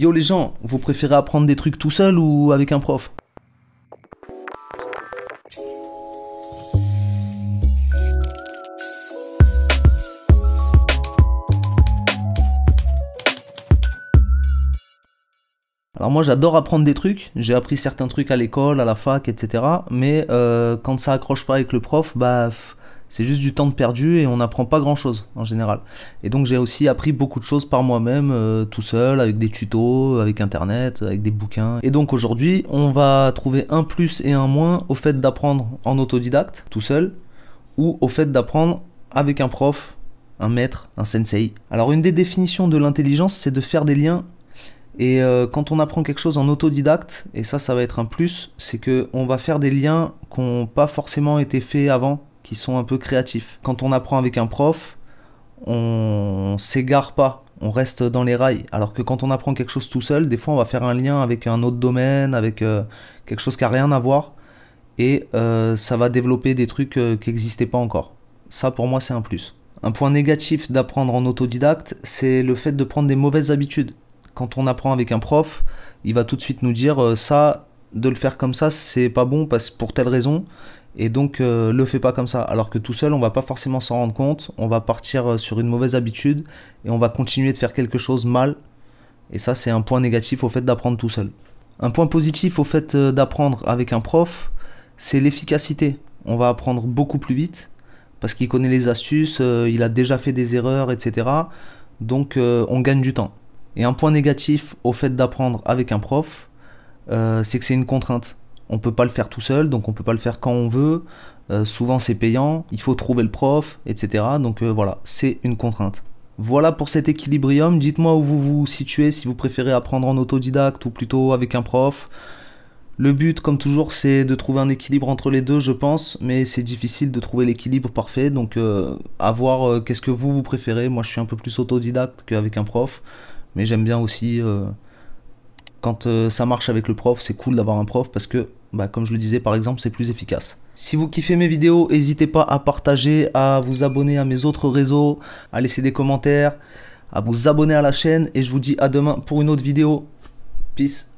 Yo les gens, vous préférez apprendre des trucs tout seul ou avec un prof Alors moi j'adore apprendre des trucs, j'ai appris certains trucs à l'école, à la fac, etc. Mais euh, quand ça accroche pas avec le prof, bah c'est juste du temps de perdu et on n'apprend pas grand chose en général. Et donc j'ai aussi appris beaucoup de choses par moi-même, euh, tout seul, avec des tutos, avec internet, avec des bouquins. Et donc aujourd'hui, on va trouver un plus et un moins au fait d'apprendre en autodidacte, tout seul, ou au fait d'apprendre avec un prof, un maître, un sensei. Alors une des définitions de l'intelligence, c'est de faire des liens. Et euh, quand on apprend quelque chose en autodidacte, et ça ça va être un plus, c'est que on va faire des liens qui n'ont pas forcément été faits avant qui sont un peu créatifs. Quand on apprend avec un prof, on s'égare pas, on reste dans les rails. Alors que quand on apprend quelque chose tout seul, des fois on va faire un lien avec un autre domaine, avec euh, quelque chose qui a rien à voir, et euh, ça va développer des trucs euh, qui n'existaient pas encore. Ça pour moi c'est un plus. Un point négatif d'apprendre en autodidacte, c'est le fait de prendre des mauvaises habitudes. Quand on apprend avec un prof, il va tout de suite nous dire ça, de le faire comme ça, c'est pas bon parce pour telle raison, et donc ne euh, le fais pas comme ça. Alors que tout seul, on va pas forcément s'en rendre compte, on va partir euh, sur une mauvaise habitude et on va continuer de faire quelque chose mal. Et ça, c'est un point négatif au fait d'apprendre tout seul. Un point positif au fait euh, d'apprendre avec un prof, c'est l'efficacité. On va apprendre beaucoup plus vite parce qu'il connaît les astuces, il a déjà fait des erreurs, etc. Donc on gagne du temps. Et un point négatif au fait d'apprendre avec un prof, c'est que c'est une contrainte on peut pas le faire tout seul, donc on peut pas le faire quand on veut. Euh, souvent c'est payant, il faut trouver le prof, etc. Donc euh, voilà, c'est une contrainte. Voilà pour cet équilibrium. Dites-moi où vous vous situez, si vous préférez apprendre en autodidacte ou plutôt avec un prof. Le but, comme toujours, c'est de trouver un équilibre entre les deux, je pense, mais c'est difficile de trouver l'équilibre parfait. Donc, avoir euh, à voir qu'est-ce que vous vous préférez. Moi, je suis un peu plus autodidacte qu'avec un prof, mais j'aime bien aussi quand euh, ça marche avec le prof, c'est cool d'avoir un prof parce que, bah, comme je le disais par exemple, c'est plus efficace. Si vous kiffez mes vidéos, n'hésitez pas à partager, à vous abonner à mes autres réseaux, à laisser des commentaires, à vous abonner à la chaîne et je vous dis à demain pour une autre vidéo. Peace